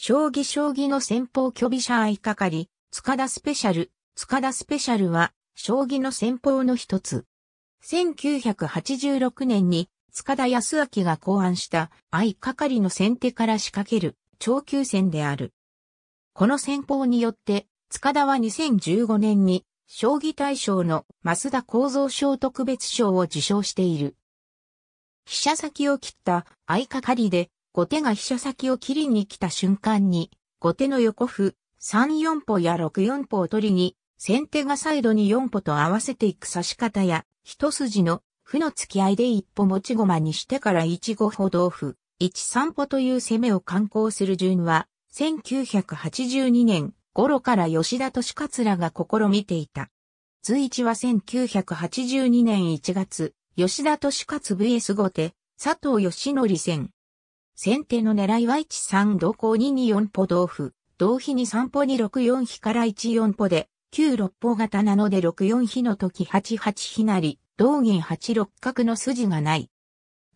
将棋将棋の先方虚微者相掛かり、塚田スペシャル、塚田スペシャルは、将棋の先方の一つ。1986年に、塚田康明が考案した相掛かりの先手から仕掛ける、超級戦である。この戦法によって、塚田は2015年に、将棋大賞の増田構造賞特別賞を受賞している。飛車先を切った相掛かりで後手が飛車先を切りに来た瞬間に、後手の横歩、3四歩や6四歩を取りに、先手がサイドに4歩と合わせていく指し方や、一筋の負の付き合いで一歩持ち駒にしてから1五歩同歩、1三歩という攻めを観光する順は、1982年頃から吉田利らが試みていた。随一は1982年1月、吉田利勝 VS 後手、佐藤義則戦。先手の狙いは1、3同行2、2、4歩同歩、同比に3歩に6、4比から1、4歩で、9、6歩型なので6、4比の時8、8比なり、同銀8、六角の筋がない。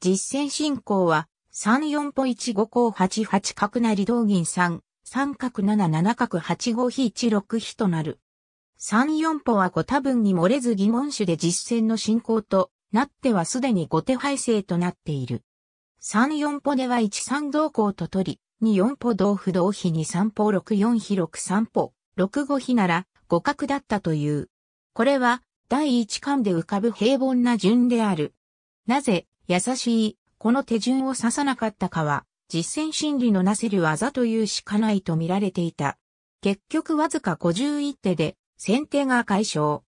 実戦進行は、3、4歩1、5項8、8角なり同銀3、3角7、7角8、5比1、6比となる。3、4歩は5多分に漏れず疑問手で実戦の進行となってはすでに5手配制となっている。三四歩では一三同行と取り、二四歩同歩同比二三歩、六四比六三歩、六五比なら、互角だったという。これは、第一巻で浮かぶ平凡な順である。なぜ、優しい、この手順を指さなかったかは、実践心理のなせる技というしかないと見られていた。結局わずか51手で、先手が解消。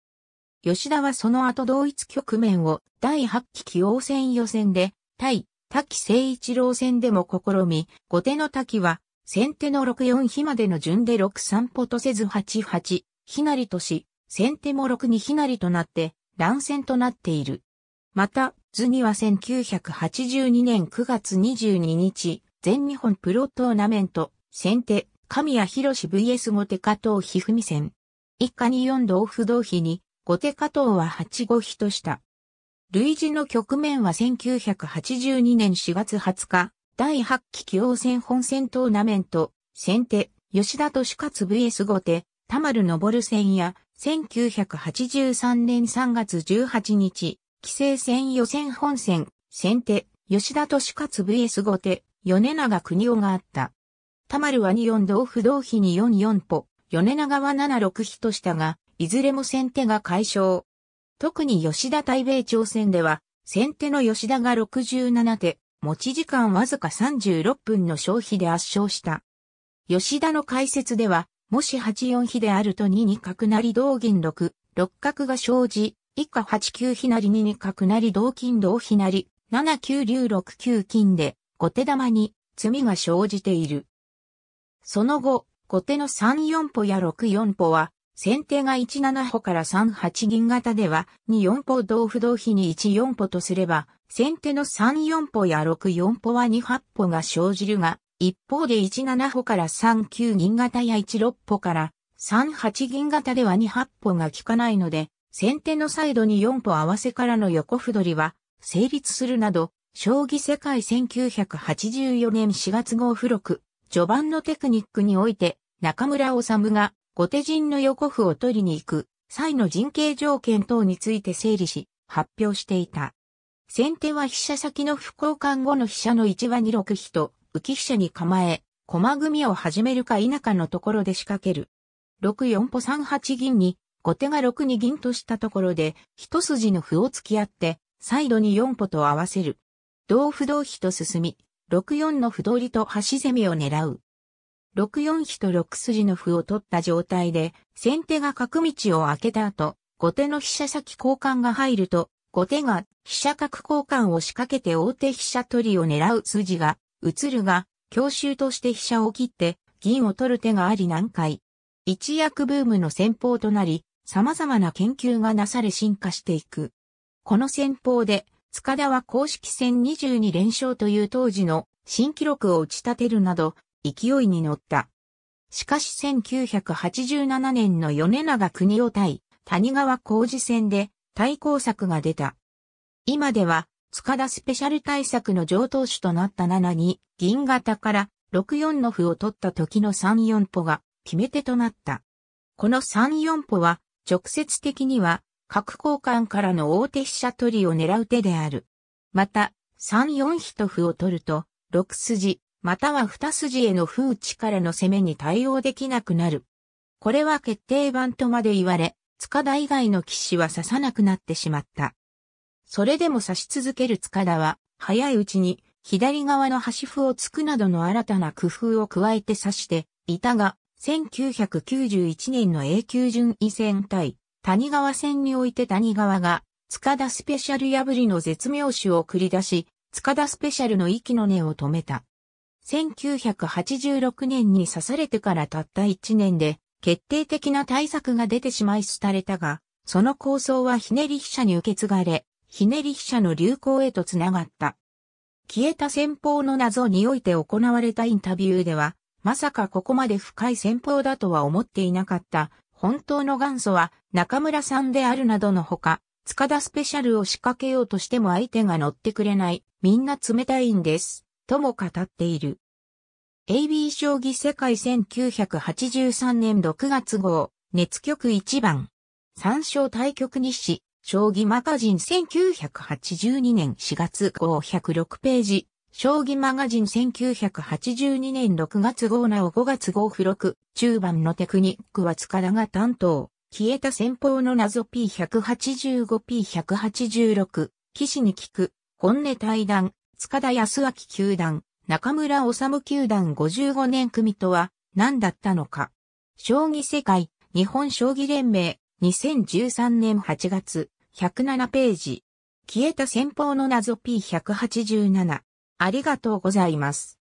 吉田はその後同一局面を第8期棋王戦予選で、対滝誠一郎戦でも試み、後手の滝は、先手の64飛までの順で63歩とせず88ひなりとし、先手も6二ひなりとなって、乱戦となっている。また、図には1982年9月22日、全日本プロトーナメント、先手、神谷博士 VS 後手加藤一二三戦。一家に四同不同飛に、後手加藤は8五飛とした。類似の局面は1982年4月20日、第8期棋王戦本戦トーナメント、先手、吉田敏勝 VS 後手、田丸昇戦や、1983年3月18日、棋聖戦予選本戦、先手、吉田敏勝 VS 後手、米長国夫があった。田丸は24同歩同飛に44歩、米長は76飛としたが、いずれも先手が解消。特に吉田対米朝鮮では、先手の吉田が67手、持ち時間わずか36分の消費で圧勝した。吉田の解説では、もし8四比であると2二角成同銀6、六角が生じ、以下8九比り2二角成同金同比なり、7九竜6九金で、後手玉に、罪が生じている。その後、後手の3四歩や6四歩は、先手が1七歩から3八銀型では、2四歩同歩同比に1四歩とすれば、先手の3四歩や6四歩は2八歩が生じるが、一方で1七歩から3九銀型や1六歩から3八銀型では2八歩が効かないので、先手のサイドに4歩合わせからの横歩取りは成立するなど、将棋世界1984年4月号付録、序盤のテクニックにおいて、中村治が後手陣の横歩を取りに行く際の陣形条件等について整理し、発表していた。先手は飛車先の不交換後の飛車の1は2六飛と、浮き飛車に構え、駒組みを始めるか否かのところで仕掛ける。6四歩3八銀に、後手が6二銀としたところで、一筋の歩を突き合って、サイドに4歩と合わせる。同歩同飛と進み、6四の歩通りと端攻めを狙う。6四飛と6筋の歩を取った状態で、先手が角道を開けた後、後手の飛車先交換が入ると、後手が飛車角交換を仕掛けて大手飛車取りを狙う筋が移るが、強襲として飛車を切って銀を取る手があり難解。一躍ブームの戦法となり、様々な研究がなされ進化していく。この戦法で、塚田は公式戦22連勝という当時の新記録を打ち立てるなど、勢いに乗った。しかし1987年の米長国夫対谷川工事戦で対抗策が出た。今では塚田スペシャル対策の上等手となった7に銀型から64の歩を取った時の34歩が決め手となった。この34歩は直接的には角交換からの大手飛車取りを狙う手である。また、3四飛と歩を取ると、6筋、または二筋への風ちからの攻めに対応できなくなる。これは決定版とまで言われ、塚田以外の騎士は刺さなくなってしまった。それでも刺し続ける塚田は、早いうちに左側の端歩を突くなどの新たな工夫を加えて刺していたが、1991年の A 級順位戦対谷川戦において谷川が塚田スペシャル破りの絶妙手を繰り出し、塚田スペシャルの息の根を止めた。1986年に刺されてからたった1年で、決定的な対策が出てしまい廃れたが、その構想はひねり飛車に受け継がれ、ひねり飛車の流行へとつながった。消えた戦法の謎において行われたインタビューでは、まさかここまで深い戦法だとは思っていなかった。本当の元祖は中村さんであるなどのほか、塚田スペシャルを仕掛けようとしても相手が乗ってくれない。みんな冷たいんです。とも語っている。AB 将棋世界1983年6月号、熱局1番。参照対局日誌、将棋マガジン1982年4月号106ページ、将棋マガジン1982年6月号なお5月号付録、中盤のテクニックは塚田が担当。消えた戦法の謎 P185P186、騎士に聞く、本音対談、塚田康明球団、中村治球団55年組とは何だったのか。将棋世界、日本将棋連盟、2013年8月、107ページ。消えた先方の謎 P187。ありがとうございます。